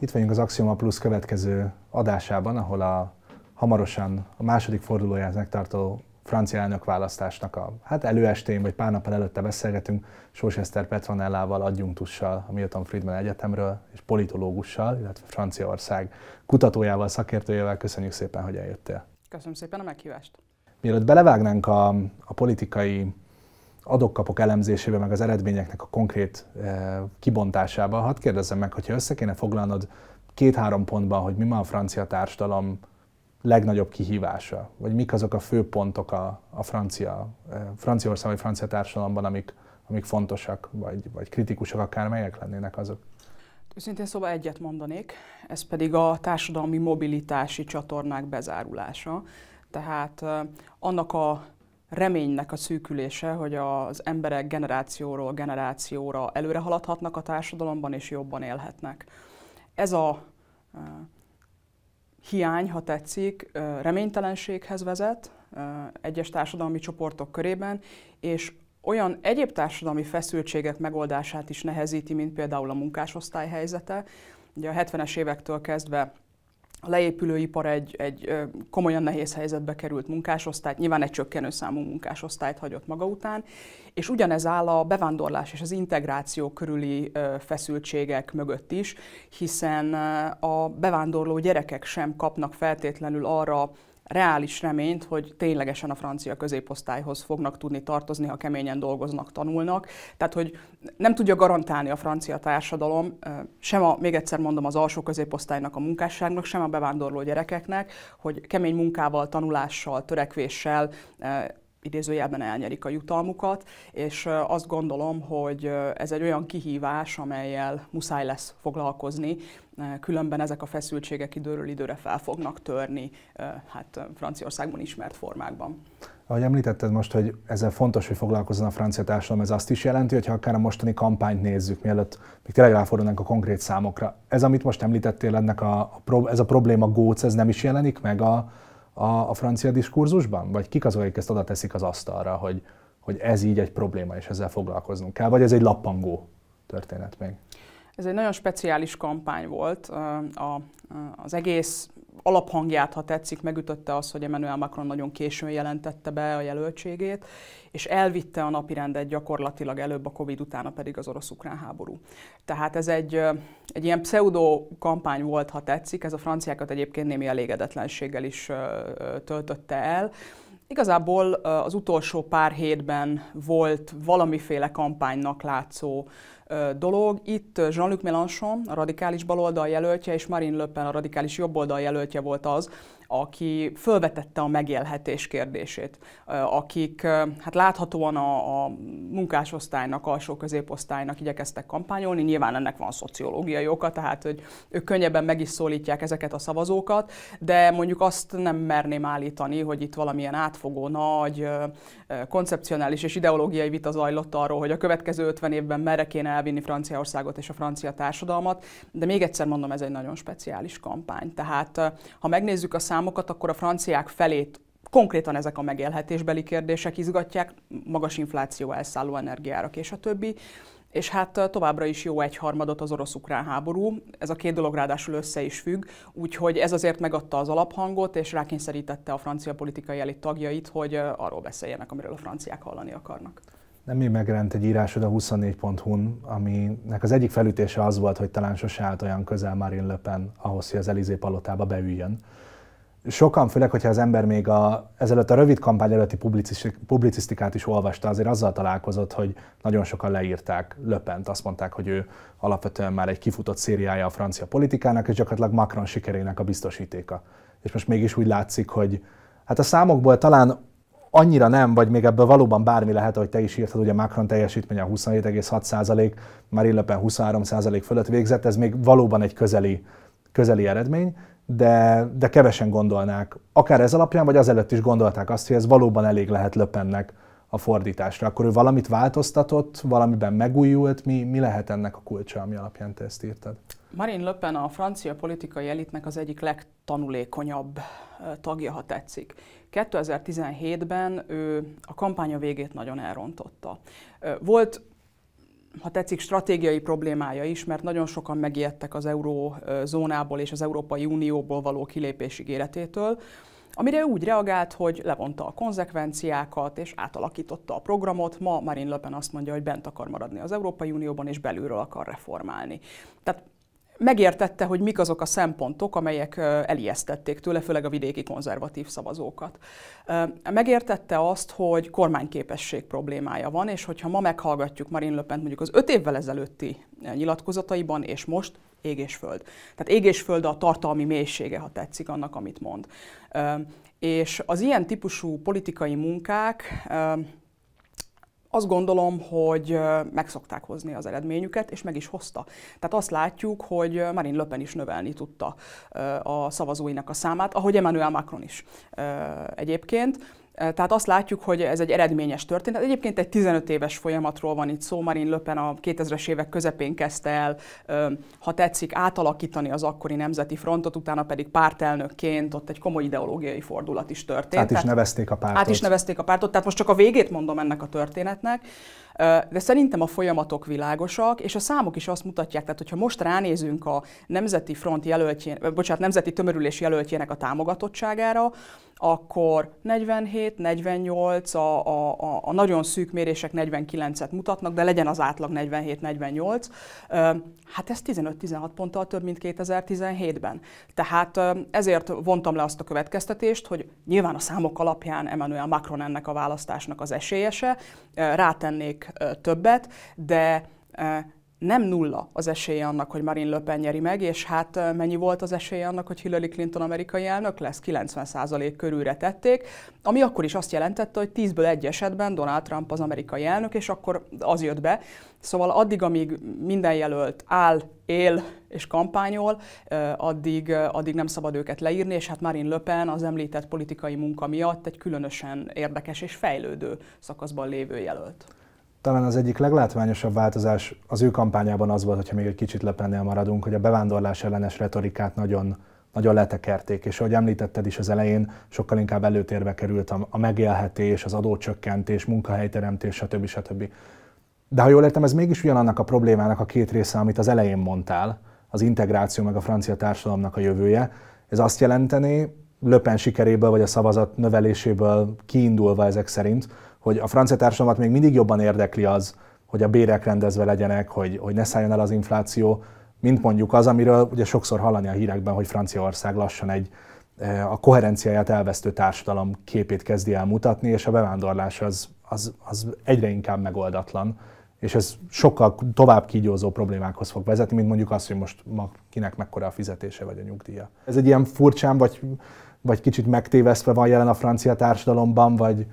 Itt vagyunk az Axioma Plus következő adásában, ahol a hamarosan a második fordulóját megtartó francia elnökválasztásnak a hát előestén vagy pár nappal előtte beszélgetünk Sós Eszter Petronellával, adjunktussal, a Milton Friedman Egyetemről, és politológussal, illetve Franciaország kutatójával, szakértőjével. Köszönjük szépen, hogy eljöttél. Köszönöm szépen a meghívást. Mielőtt belevágnánk a, a politikai adok-kapok elemzésébe, meg az eredményeknek a konkrét eh, kibontásába, hadd kérdezzem meg, hogyha össze kéne foglalnod két-három pontban, hogy mi ma a francia társadalom legnagyobb kihívása, vagy mik azok a fő pontok a, a francia, eh, Franciaország vagy francia társadalomban, amik, amik fontosak, vagy, vagy kritikusak, akár melyek lennének azok? Őszintén szóval egyet mondanék, ez pedig a társadalmi mobilitási csatornák bezárulása. Tehát eh, annak a reménynek a szűkülése, hogy az emberek generációról generációra előre haladhatnak a társadalomban és jobban élhetnek. Ez a uh, hiány, ha tetszik, uh, reménytelenséghez vezet uh, egyes társadalmi csoportok körében, és olyan egyéb társadalmi feszültségek megoldását is nehezíti, mint például a munkásosztály helyzete. Ugye a 70-es évektől kezdve a leépülőipar egy, egy komolyan nehéz helyzetbe került munkásosztályt, nyilván egy csökkenő számú munkásosztályt hagyott maga után, és ugyanez áll a bevándorlás és az integráció körüli feszültségek mögött is, hiszen a bevándorló gyerekek sem kapnak feltétlenül arra reális reményt, hogy ténylegesen a francia középosztályhoz fognak tudni tartozni, ha keményen dolgoznak, tanulnak. Tehát, hogy nem tudja garantálni a francia társadalom, sem a, még egyszer mondom, az alsó középosztálynak, a munkásságnak, sem a bevándorló gyerekeknek, hogy kemény munkával, tanulással, törekvéssel idézőjelben elnyerik a jutalmukat, és azt gondolom, hogy ez egy olyan kihívás, amelyel muszáj lesz foglalkozni, különben ezek a feszültségek időről időre fel fognak törni, hát Franciaországban ismert formákban. Ahogy említetted most, hogy ezzel fontos, hogy foglalkozzon a francia társadalom, ez azt is jelenti, hogy ha akár a mostani kampányt nézzük, mielőtt még tényleg ráfordulnánk a konkrét számokra, ez, amit most említettél, ennek a, ez a probléma góc, ez nem is jelenik meg a, a, a francia diskurzusban? Vagy kik azok, akik ezt oda teszik az asztalra, hogy, hogy ez így egy probléma, és ezzel foglalkoznunk kell? Vagy ez egy lappangó történet még? Ez egy nagyon speciális kampány volt. A, az egész alaphangját, ha tetszik, megütötte az, hogy Emmanuel Macron nagyon későn jelentette be a jelöltségét, és elvitte a napirendet gyakorlatilag előbb a Covid utána pedig az orosz-ukrán háború. Tehát ez egy, egy ilyen pseudo kampány volt, ha tetszik, ez a franciákat egyébként némi elégedetlenséggel is töltötte el. Igazából az utolsó pár hétben volt valamiféle kampánynak látszó dolog. Itt Jean-Luc Mélenchon, a radikális baloldal jelöltje, és Marine Le Pen, a radikális jobboldal jelöltje volt az, aki fölvetette a megélhetés kérdését, akik hát láthatóan a, a munkásosztálynak, alsó középosztálynak igyekeztek kampányolni, nyilván ennek van szociológiai oka, tehát hogy ők könnyebben meg is szólítják ezeket a szavazókat, de mondjuk azt nem merném állítani, hogy itt valamilyen átfogó, nagy, koncepcionális és ideológiai vita zajlott arról, hogy a következő 50 évben merre kéne elvinni Franciaországot és a francia társadalmat, de még egyszer mondom, ez egy nagyon speciális kampány. Tehát ha megnézzük a szám számokat, akkor a franciák felét konkrétan ezek a megélhetésbeli kérdések izgatják, magas infláció, elszálló energiárak és a többi. És hát továbbra is jó egy harmadot az orosz-ukrán háború. Ez a két dolog ráadásul össze is függ, úgyhogy ez azért megadta az alaphangot, és rákényszerítette a francia politikai elit tagjait, hogy arról beszéljenek, amiről a franciák hallani akarnak. Nem mi megrend egy írásod a 24.hu-n, aminek az egyik felütése az volt, hogy talán sose állt olyan közel Marine Le Pen ahhoz, hogy az Elizé palotába beüljön sokan, főleg, hogyha az ember még a, ezelőtt a rövid kampány előtti publicisztikát is olvasta, azért azzal találkozott, hogy nagyon sokan leírták Löpent, azt mondták, hogy ő alapvetően már egy kifutott szériája a francia politikának, és gyakorlatilag Macron sikerének a biztosítéka. És most mégis úgy látszik, hogy hát a számokból talán annyira nem, vagy még ebből valóban bármi lehet, hogy te is írtad, ugye Macron teljesítménye 27,6%, Marine Le Pen 23% fölött végzett, ez még valóban egy közeli, közeli eredmény, de, de kevesen gondolnák, akár ez alapján, vagy azelőtt is gondolták azt, hogy ez valóban elég lehet löpennek a fordításra. Akkor ő valamit változtatott, valamiben megújult, mi, mi lehet ennek a kulcsa, ami alapján te ezt írtad? Marine Le Pen a francia politikai elitnek az egyik legtanulékonyabb tagja, ha tetszik. 2017-ben ő a kampánya végét nagyon elrontotta. Volt ha tetszik, stratégiai problémája is, mert nagyon sokan megijedtek az eurózónából és az Európai Unióból való kilépés ígéretétől, amire úgy reagált, hogy levonta a konzekvenciákat és átalakította a programot. Ma Marine Le Pen azt mondja, hogy bent akar maradni az Európai Unióban és belülről akar reformálni. Tehát megértette, hogy mik azok a szempontok, amelyek elijesztették tőle, főleg a vidéki konzervatív szavazókat. Megértette azt, hogy kormányképesség problémája van, és hogyha ma meghallgatjuk Marine Le Pen mondjuk az öt évvel ezelőtti nyilatkozataiban, és most ég és föld. Tehát ég és föld a tartalmi mélysége, ha tetszik annak, amit mond. És az ilyen típusú politikai munkák azt gondolom, hogy meg szokták hozni az eredményüket, és meg is hozta. Tehát azt látjuk, hogy Marine Löpen is növelni tudta a szavazóinak a számát, ahogy Emmanuel Macron is egyébként. Tehát azt látjuk, hogy ez egy eredményes történet. Egyébként egy 15 éves folyamatról van itt szó. Marine Le Pen a 2000-es évek közepén kezdte el, ha tetszik, átalakítani az akkori nemzeti frontot, utána pedig pártelnökként ott egy komoly ideológiai fordulat is történt. Át is tehát, nevezték a pártot. Át is nevezték a pártot, tehát most csak a végét mondom ennek a történetnek. De szerintem a folyamatok világosak, és a számok is azt mutatják, tehát hogyha most ránézünk a Nemzeti Front jelöltjén, bocsánat, Nemzeti Tömörülés jelöltjének a támogatottságára, akkor 47, 48, a, a, a nagyon szűk mérések 49-et mutatnak, de legyen az átlag 47-48. Hát ez 15-16 ponttal több, mint 2017-ben. Tehát ezért vontam le azt a következtetést, hogy nyilván a számok alapján Emmanuel Macron ennek a választásnak az esélyese. Rátennék többet, de nem nulla az esélye annak, hogy Marine Le Pen nyeri meg, és hát mennyi volt az esélye annak, hogy Hillary Clinton amerikai elnök lesz? 90% körülre tették, ami akkor is azt jelentette, hogy 10-ből egy esetben Donald Trump az amerikai elnök, és akkor az jött be. Szóval addig, amíg minden jelölt áll, él és kampányol, addig, addig nem szabad őket leírni, és hát Marine Le Pen az említett politikai munka miatt egy különösen érdekes és fejlődő szakaszban lévő jelölt talán az egyik leglátványosabb változás az ő kampányában az volt, hogyha még egy kicsit lepennél maradunk, hogy a bevándorlás ellenes retorikát nagyon, nagyon letekerték, és ahogy említetted is az elején, sokkal inkább előtérbe került a, megélhetés, az adócsökkentés, munkahelyteremtés, stb. stb. De ha jól értem, ez mégis ugyanannak a problémának a két része, amit az elején mondtál, az integráció meg a francia társadalomnak a jövője. Ez azt jelenteni, löpen sikeréből vagy a szavazat növeléséből kiindulva ezek szerint, hogy a francia társadalmat még mindig jobban érdekli az, hogy a bérek rendezve legyenek, hogy, hogy ne szálljon el az infláció, mint mondjuk az, amiről ugye sokszor hallani a hírekben, hogy Franciaország lassan egy eh, a koherenciáját elvesztő társadalom képét kezdi el mutatni, és a bevándorlás az, az, az egyre inkább megoldatlan, és ez sokkal tovább kígyózó problémákhoz fog vezetni, mint mondjuk az, hogy most ma kinek mekkora a fizetése vagy a nyugdíja. Ez egy ilyen furcsán, vagy, vagy kicsit megtévesztve van jelen a francia társadalomban, vagy,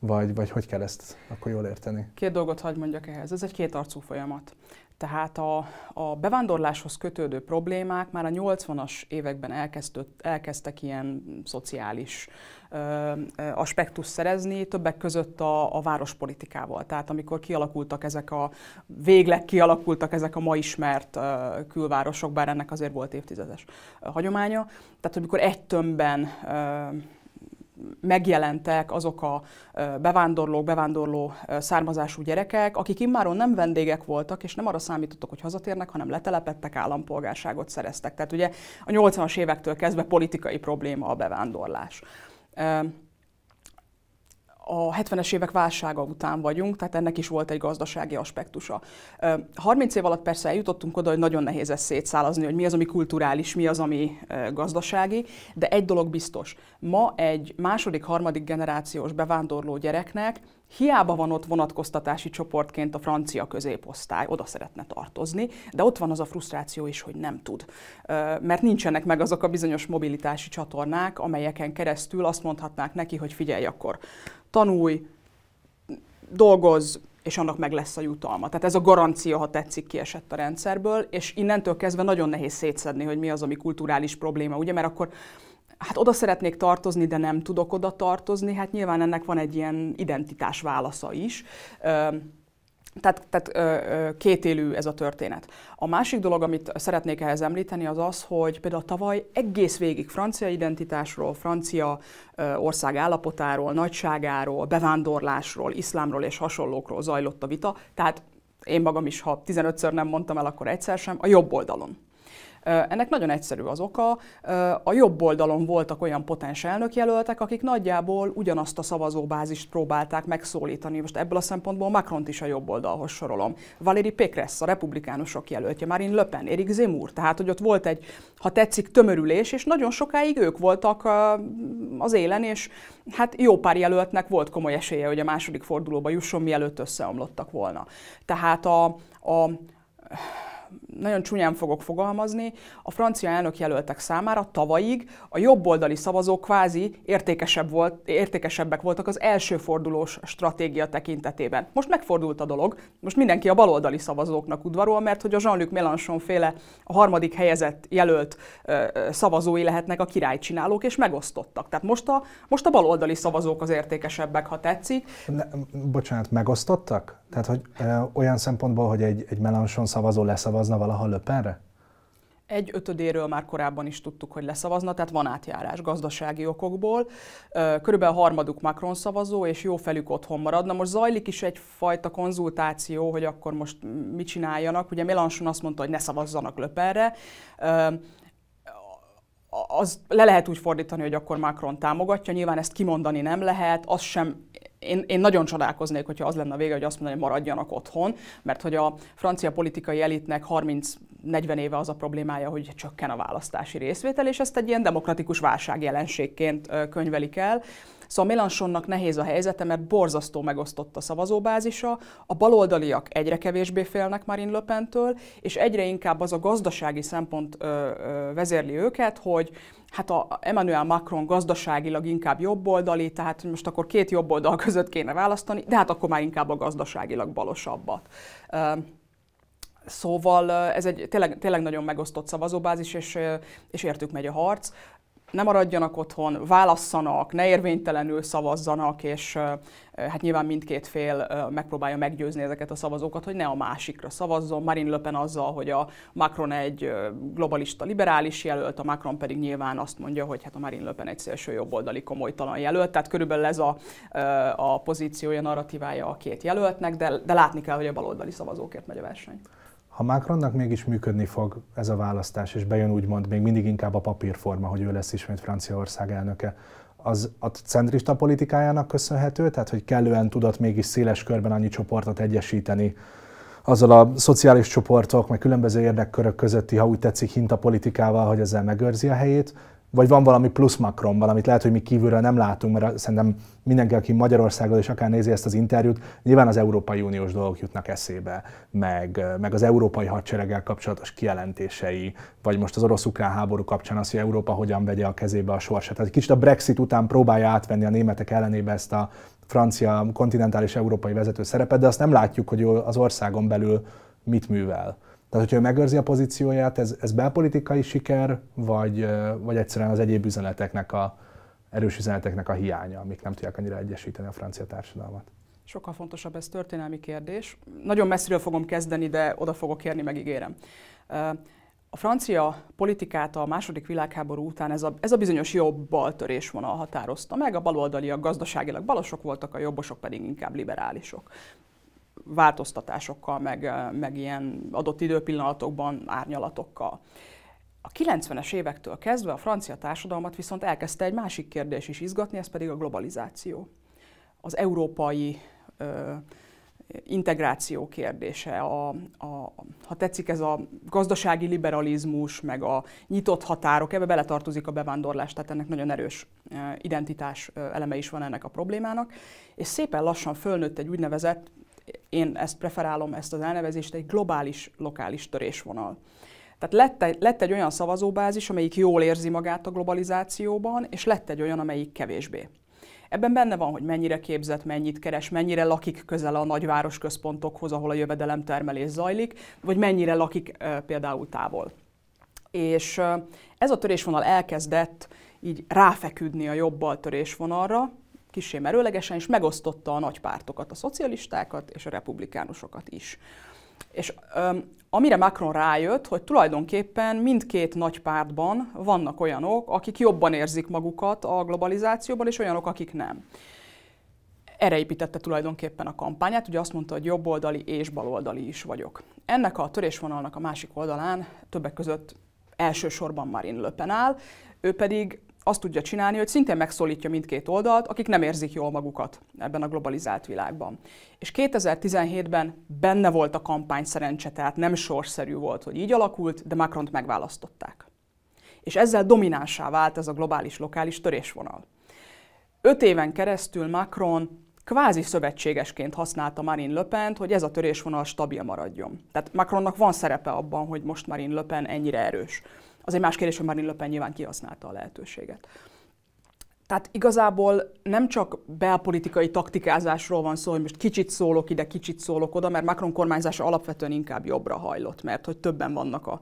vagy, vagy hogy kell ezt akkor jól érteni? Két dolgot hagyd mondjak ehhez. Ez egy kétarcú folyamat. Tehát a, a bevándorláshoz kötődő problémák már a 80-as években elkezdtött, elkezdtek ilyen szociális ö, aspektus szerezni, többek között a, a várospolitikával. Tehát amikor kialakultak ezek a, végleg kialakultak ezek a ma ismert ö, külvárosok, bár ennek azért volt évtizedes hagyománya. Tehát amikor egy tömbben ö, megjelentek azok a bevándorlók, bevándorló származású gyerekek, akik immáron nem vendégek voltak, és nem arra számítottak, hogy hazatérnek, hanem letelepettek, állampolgárságot szereztek. Tehát ugye a 80-as évektől kezdve politikai probléma a bevándorlás a 70-es évek válsága után vagyunk, tehát ennek is volt egy gazdasági aspektusa. 30 év alatt persze eljutottunk oda, hogy nagyon nehéz ezt szétszálazni, hogy mi az, ami kulturális, mi az, ami gazdasági, de egy dolog biztos. Ma egy második, harmadik generációs bevándorló gyereknek Hiába van ott vonatkoztatási csoportként a francia középosztály, oda szeretne tartozni, de ott van az a frusztráció is, hogy nem tud. Mert nincsenek meg azok a bizonyos mobilitási csatornák, amelyeken keresztül azt mondhatnák neki, hogy figyelj akkor, tanulj, dolgozz, és annak meg lesz a jutalma. Tehát ez a garancia, ha tetszik, kiesett a rendszerből, és innentől kezdve nagyon nehéz szétszedni, hogy mi az, ami kulturális probléma, ugye, mert akkor hát oda szeretnék tartozni, de nem tudok oda tartozni, hát nyilván ennek van egy ilyen identitás válasza is. Tehát, tehát kétélű ez a történet. A másik dolog, amit szeretnék ehhez említeni, az az, hogy például tavaly egész végig francia identitásról, francia ország állapotáról, nagyságáról, bevándorlásról, iszlámról és hasonlókról zajlott a vita. Tehát én magam is, ha 15-ször nem mondtam el, akkor egyszer sem, a jobb oldalon. Ennek nagyon egyszerű az oka. A jobb oldalon voltak olyan potens elnökjelöltek, akik nagyjából ugyanazt a szavazóbázist próbálták megszólítani. Most ebből a szempontból Macron is a jobb oldalhoz sorolom. Valéri Pécresse, a republikánusok jelöltje, Marine Le Pen, Eric Zemmour. Tehát, hogy ott volt egy, ha tetszik, tömörülés, és nagyon sokáig ők voltak az élen, és hát jó pár jelöltnek volt komoly esélye, hogy a második fordulóba jusson, mielőtt összeomlottak volna. Tehát a, a, nagyon csúnyán fogok fogalmazni, a francia elnök jelöltek számára tavalyig a jobboldali szavazók kvázi értékesebb volt, értékesebbek voltak az első fordulós stratégia tekintetében. Most megfordult a dolog, most mindenki a baloldali szavazóknak udvarol, mert hogy a Jean-Luc Mélenchon féle a harmadik helyezett jelölt ö, ö, szavazói lehetnek a királycsinálók, és megosztottak. Tehát most a, most a baloldali szavazók az értékesebbek, ha tetszik. Ne, bocsánat, megosztottak? Tehát, hogy ö, olyan szempontból, hogy egy, egy Melanson szavazó leszavazna valaha Löpenre? Egy ötödéről már korábban is tudtuk, hogy leszavazna, tehát van átjárás gazdasági okokból. Körülbelül a harmaduk Macron szavazó, és jó felük otthon maradna. Most zajlik is egyfajta konzultáció, hogy akkor most mit csináljanak. Ugye Melanson azt mondta, hogy ne szavazzanak Löperre az le lehet úgy fordítani, hogy akkor Macron támogatja, nyilván ezt kimondani nem lehet, az sem én, én nagyon csodálkoznék, hogyha az lenne a vége, hogy azt mondani, hogy maradjanak otthon, mert hogy a francia politikai elitnek 30-40 éve az a problémája, hogy csökken a választási részvétel, és ezt egy ilyen demokratikus jelenségként könyvelik el. Szóval Mélansonnak nehéz a helyzete, mert borzasztó megosztott a szavazóbázisa, a baloldaliak egyre kevésbé félnek Marine Le Pen-től, és egyre inkább az a gazdasági szempont ö, ö, vezérli őket, hogy hát a Emmanuel Macron gazdaságilag inkább jobboldali, tehát most akkor két jobboldal között kéne választani, de hát akkor már inkább a gazdaságilag balosabbat. Ö, Szóval ez egy tényleg, tényleg nagyon megosztott szavazóbázis, és, és értük megy a harc ne maradjanak otthon, válasszanak, ne érvénytelenül szavazzanak, és hát nyilván mindkét fél megpróbálja meggyőzni ezeket a szavazókat, hogy ne a másikra szavazzon. Marine Le Pen azzal, hogy a Macron egy globalista liberális jelölt, a Macron pedig nyilván azt mondja, hogy hát a Marine Le Pen egy szélső jobboldali komolytalan jelölt. Tehát körülbelül ez a, a pozíciója, narratívája a két jelöltnek, de, de látni kell, hogy a baloldali szavazókért megy a verseny. Ha Macronnak mégis működni fog ez a választás, és bejön úgymond még mindig inkább a papírforma, hogy ő lesz ismét Franciaország elnöke, az a centrista politikájának köszönhető, tehát hogy kellően tudott mégis széles körben annyi csoportot egyesíteni, azzal a szociális csoportok, meg különböző érdekkörök közötti, ha úgy tetszik, hinta politikával, hogy ezzel megőrzi a helyét, vagy van valami plusz makronban, valamit lehet, hogy mi kívülről nem látunk, mert szerintem mindenki, aki Magyarországról is akár nézi ezt az interjút, nyilván az Európai Uniós dolgok jutnak eszébe, meg, meg az európai hadsereggel kapcsolatos kijelentései, vagy most az orosz-ukrán háború kapcsán az, hogy Európa hogyan vegye a kezébe a sorsát. Tehát kicsit a Brexit után próbálja átvenni a németek ellenébe ezt a francia kontinentális európai vezető szerepet, de azt nem látjuk, hogy az országon belül mit művel. Tehát, hogyha ő megőrzi a pozícióját, ez, ez belpolitikai siker, vagy, vagy egyszerűen az egyéb üzeneteknek a, erős üzeneteknek a hiánya, amik nem tudják annyira egyesíteni a francia társadalmat. Sokkal fontosabb ez történelmi kérdés. Nagyon messziről fogom kezdeni, de oda fogok érni, megígérem. A francia politikát a második világháború után ez a, ez a bizonyos jobb vonal határozta meg, a baloldaliak gazdaságilag balosok voltak, a jobbosok pedig inkább liberálisok változtatásokkal, meg, meg ilyen adott időpillanatokban árnyalatokkal. A 90-es évektől kezdve a francia társadalmat viszont elkezdte egy másik kérdés is izgatni, ez pedig a globalizáció. Az európai ö, integráció kérdése, a, a, ha tetszik ez a gazdasági liberalizmus, meg a nyitott határok, ebbe beletartozik a bevándorlás, tehát ennek nagyon erős identitás eleme is van ennek a problémának, és szépen lassan fölnőtt egy úgynevezett én ezt preferálom, ezt az elnevezést, egy globális, lokális törésvonal. Tehát lett egy, lett egy olyan szavazóbázis, amelyik jól érzi magát a globalizációban, és lett egy olyan, amelyik kevésbé. Ebben benne van, hogy mennyire képzett, mennyit keres, mennyire lakik közel a nagyváros központokhoz, ahol a jövedelemtermelés zajlik, vagy mennyire lakik e, például távol. És e, ez a törésvonal elkezdett így ráfeküdni a jobb bal törésvonalra, kisé merőlegesen, és megosztotta a nagy pártokat, a szocialistákat és a republikánusokat is. És um, amire Macron rájött, hogy tulajdonképpen mindkét nagy pártban vannak olyanok, akik jobban érzik magukat a globalizációban, és olyanok, akik nem. Erre építette tulajdonképpen a kampányát, ugye azt mondta, hogy jobboldali és baloldali is vagyok. Ennek a törésvonalnak a másik oldalán többek között elsősorban Marine Le Pen áll, ő pedig azt tudja csinálni, hogy szintén megszólítja mindkét oldalt, akik nem érzik jól magukat ebben a globalizált világban. És 2017-ben benne volt a kampány szerencse, tehát nem sorszerű volt, hogy így alakult, de Macront megválasztották. És ezzel dominánsá vált ez a globális-lokális törésvonal. Öt éven keresztül Macron kvázi szövetségesként használta Marine Le pen hogy ez a törésvonal stabil maradjon. Tehát Macronnak van szerepe abban, hogy most Marine Le Pen ennyire erős. Az egy más kérdés, hogy Marine Le Pen nyilván kihasználta a lehetőséget. Tehát igazából nem csak belpolitikai taktikázásról van szó, hogy most kicsit szólok ide, kicsit szólok oda, mert Macron kormányzása alapvetően inkább jobbra hajlott, mert hogy többen vannak a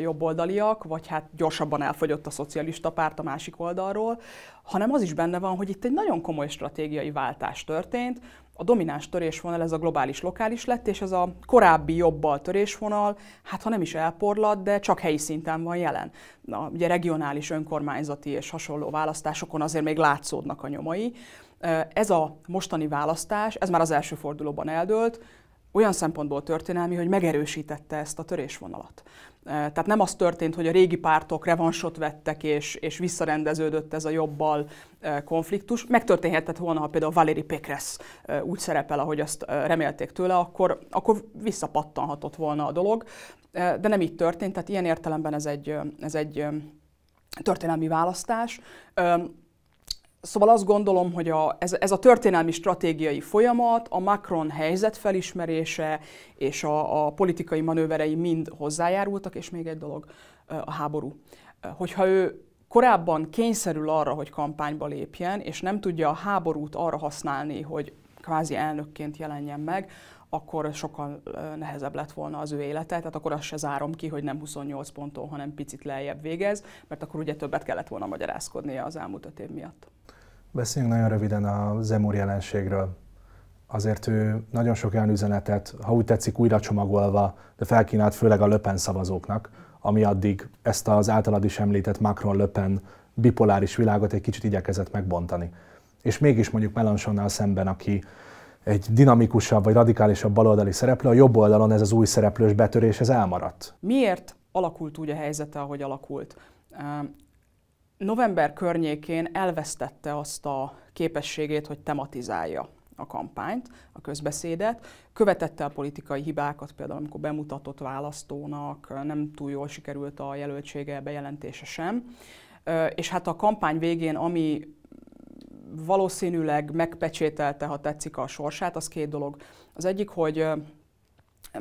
jobboldaliak, vagy hát gyorsabban elfogyott a szocialista párt a másik oldalról, hanem az is benne van, hogy itt egy nagyon komoly stratégiai váltás történt, a domináns törésvonal ez a globális-lokális lett, és ez a korábbi jobbal törésvonal, hát ha nem is elporlad, de csak helyi szinten van jelen. Na, ugye regionális önkormányzati és hasonló választásokon azért még látszódnak a nyomai. Ez a mostani választás, ez már az első fordulóban eldőlt, olyan szempontból történelmi, hogy megerősítette ezt a törésvonalat. Tehát nem az történt, hogy a régi pártok revansot vettek, és, és visszarendeződött ez a jobbal konfliktus. Megtörténhetett volna, ha például Valéry Pekres úgy szerepel, ahogy azt remélték tőle, akkor, akkor visszapattanhatott volna a dolog. De nem így történt, tehát ilyen értelemben ez egy, ez egy történelmi választás. Szóval azt gondolom, hogy a, ez, ez a történelmi stratégiai folyamat, a Macron helyzet felismerése és a, a politikai manőverei mind hozzájárultak, és még egy dolog, a háború. Hogyha ő korábban kényszerül arra, hogy kampányba lépjen, és nem tudja a háborút arra használni, hogy kvázi elnökként jelenjen meg, akkor sokkal nehezebb lett volna az ő élete, tehát akkor azt se zárom ki, hogy nem 28 ponton, hanem picit lejjebb végez, mert akkor ugye többet kellett volna magyarázkodnia az elmúlt öt év miatt. Beszéljünk nagyon röviden a Zemur jelenségről. Azért ő nagyon sok olyan üzenetet, ha úgy tetszik, újra csomagolva, de felkínált főleg a Löpen szavazóknak, ami addig ezt az általad is említett Macron-Löpen bipoláris világot egy kicsit igyekezett megbontani. És mégis mondjuk Melonsonnal szemben, aki egy dinamikusabb vagy radikálisabb baloldali szereplő, a jobb oldalon ez az új szereplős betörés ez elmaradt. Miért alakult úgy a helyzete, ahogy alakult? November környékén elvesztette azt a képességét, hogy tematizálja a kampányt, a közbeszédet, követette a politikai hibákat, például amikor bemutatott választónak, nem túl jól sikerült a jelöltsége bejelentése sem, és hát a kampány végén, ami valószínűleg megpecsételte, ha tetszik a sorsát, az két dolog. Az egyik, hogy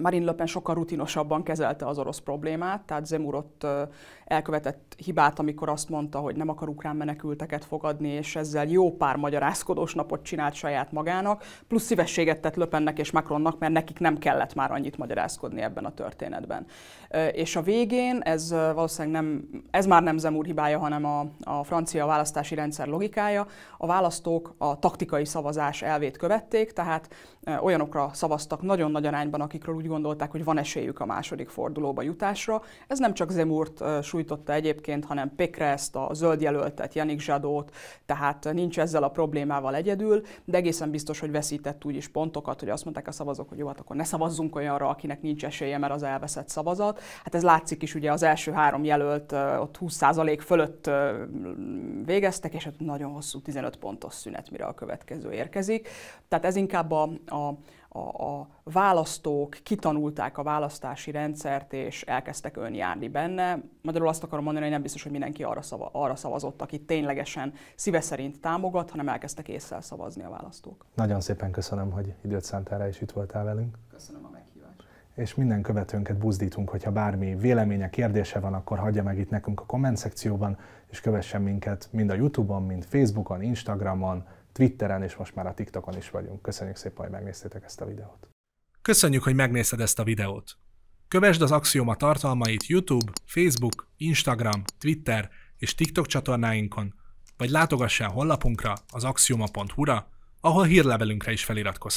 Marine Le Pen sokkal rutinosabban kezelte az orosz problémát, tehát Zemur ott elkövetett hibát, amikor azt mondta, hogy nem akar ukrán menekülteket fogadni, és ezzel jó pár magyarázkodós napot csinált saját magának, plusz szívességet tett Pennek és Macronnak, mert nekik nem kellett már annyit magyarázkodni ebben a történetben. És a végén ez valószínűleg nem, ez már nem Zemur hibája, hanem a, a francia választási rendszer logikája. A választók a taktikai szavazás elvét követték, tehát olyanokra szavaztak nagyon nagy arányban, akikről úgy gondolták, hogy van esélyük a második fordulóba jutásra. Ez nem csak Zemurt sújtotta egyébként, hanem Pékreszt, a zöld jelöltet, Janik Zsadót, tehát nincs ezzel a problémával egyedül, de egészen biztos, hogy veszített úgy is pontokat, hogy azt mondták a szavazók, hogy jó, hát akkor ne szavazzunk olyanra, akinek nincs esélye, mert az elveszett szavazat. Hát ez látszik is, ugye az első három jelölt ott 20% fölött végeztek, és ott nagyon hosszú 15 pontos szünet, mire a következő érkezik. Tehát ez inkább a, a, a, a választók kitanulták a választási rendszert, és elkezdtek önjárni benne. Magyarul azt akarom mondani, hogy nem biztos, hogy mindenki arra, szava, arra szavazott, aki ténylegesen szíve szerint támogat, hanem elkezdtek észre szavazni a választók. Nagyon szépen köszönöm, hogy időt szántál rá, és itt voltál velünk. Köszönöm a meghívást. És minden követőnket buzdítunk, hogyha bármi véleménye, kérdése van, akkor hagyja meg itt nekünk a komment szekcióban, és kövessen minket mind a Youtube-on, mind Facebookon, Instagramon, Twitteren, és most már a TikTokon is vagyunk. Köszönjük szépen, hogy megnéztétek ezt a videót. Köszönjük, hogy megnézted ezt a videót. Kövesd az Axioma tartalmait YouTube, Facebook, Instagram, Twitter és TikTok csatornáinkon, vagy látogass el honlapunkra az axioma.hu-ra, ahol hírlevelünkre is feliratkozhat.